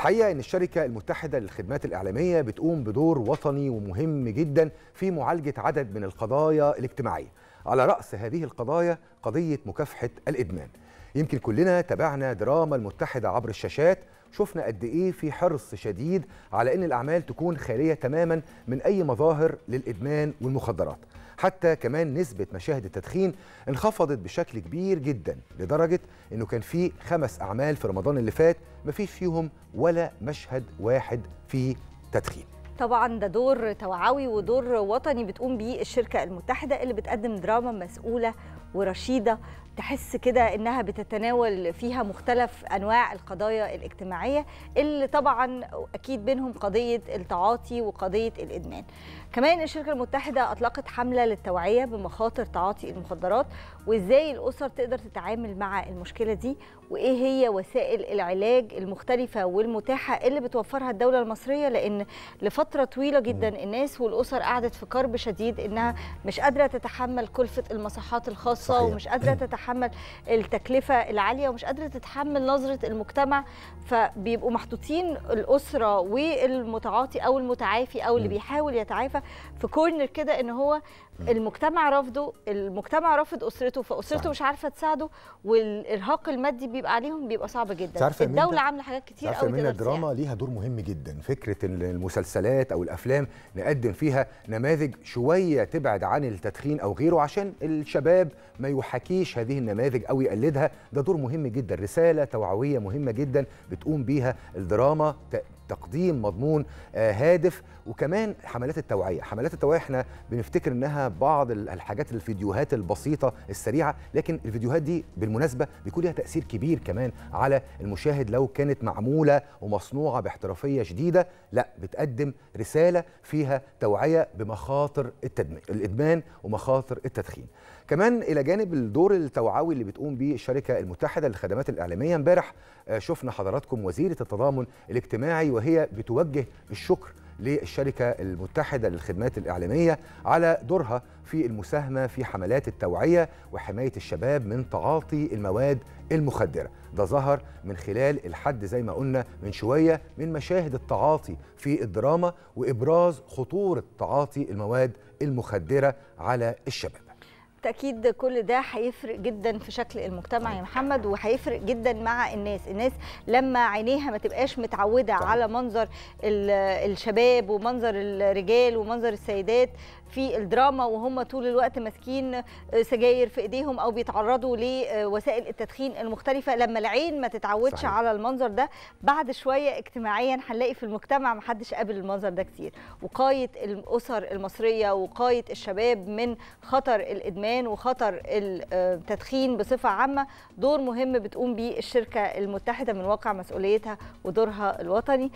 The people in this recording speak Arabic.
الحقيقه ان الشركه المتحده للخدمات الاعلاميه بتقوم بدور وطني ومهم جدا في معالجه عدد من القضايا الاجتماعيه على راس هذه القضايا قضيه مكافحه الادمان يمكن كلنا تابعنا دراما المتحده عبر الشاشات شفنا قد ايه في حرص شديد على ان الاعمال تكون خاليه تماما من اي مظاهر للادمان والمخدرات حتى كمان نسبة مشاهد التدخين انخفضت بشكل كبير جدا لدرجة انه كان في خمس اعمال في رمضان اللي فات مفيش فيهم ولا مشهد واحد فيه تدخين طبعا ده دور توعوي ودور وطني بتقوم بيه الشركة المتحدة اللي بتقدم دراما مسؤولة ورشيدة تحس كده انها بتتناول فيها مختلف انواع القضايا الاجتماعيه اللي طبعا اكيد بينهم قضيه التعاطي وقضيه الادمان. كمان الشركه المتحده اطلقت حمله للتوعيه بمخاطر تعاطي المخدرات وازاي الاسر تقدر تتعامل مع المشكله دي وايه هي وسائل العلاج المختلفه والمتاحه اللي بتوفرها الدوله المصريه لان لفتره طويله جدا الناس والاسر قعدت في كرب شديد انها مش قادره تتحمل كلفه المصحات الخاصه الخاصه صحيح. ومش قادره تتحمل التكلفه العاليه ومش قادره تتحمل نظره المجتمع فبيبقوا محطوطين الاسره والمتعاطي او المتعافي او اللي م. بيحاول يتعافى في كورنر كده ان هو المجتمع رافضه المجتمع رافض اسرته فاسرته صحيح. مش عارفه تساعده والارهاق المادي بيبقى عليهم بيبقى صعب جدا الدوله عامله حاجات كتير قوي من الدراما يعني. ليها دور مهم جدا فكره المسلسلات او الافلام نقدم فيها نماذج شويه تبعد عن التدخين او غيره عشان الشباب ما يحاكيش هذه النماذج أو يقلدها ده دور مهم جدا رسالة توعوية مهمة جدا بتقوم بيها الدراما تقديم مضمون آه، هادف وكمان حملات التوعيه حملات التوعيه احنا بنفتكر انها بعض الحاجات الفيديوهات البسيطه السريعه لكن الفيديوهات دي بالمناسبه بيكون لها تاثير كبير كمان على المشاهد لو كانت معموله ومصنوعه باحترافيه شديده لا بتقدم رساله فيها توعيه بمخاطر التدمين الادمان ومخاطر التدخين كمان الى جانب الدور التوعوي اللي بتقوم به الشركه المتحده للخدمات الاعلاميه امبارح آه، شفنا حضراتكم وزيره التضامن الاجتماعي وهي بتوجه الشكر للشركة المتحدة للخدمات الإعلامية على دورها في المساهمة في حملات التوعية وحماية الشباب من تعاطي المواد المخدرة ده ظهر من خلال الحد زي ما قلنا من شوية من مشاهد التعاطي في الدراما وإبراز خطورة تعاطي المواد المخدرة على الشباب بالتاكيد كل ده هيفرق جدا في شكل المجتمع يا محمد وهيفرق جدا مع الناس الناس لما عينيها ما تبقاش متعوده طبعا. على منظر الشباب ومنظر الرجال ومنظر السيدات في الدراما وهم طول الوقت ماسكين سجاير في ايديهم او بيتعرضوا لوسائل التدخين المختلفه لما العين ما تتعودش صحيح. على المنظر ده بعد شويه اجتماعيا هنلاقي في المجتمع ما حدش قابل المنظر ده كتير وقايه الاسر المصريه وقايه الشباب من خطر الادمان كمان وخطر التدخين بصفه عامه دور مهم بتقوم بيه الشركه المتحده من واقع مسؤوليتها ودورها الوطني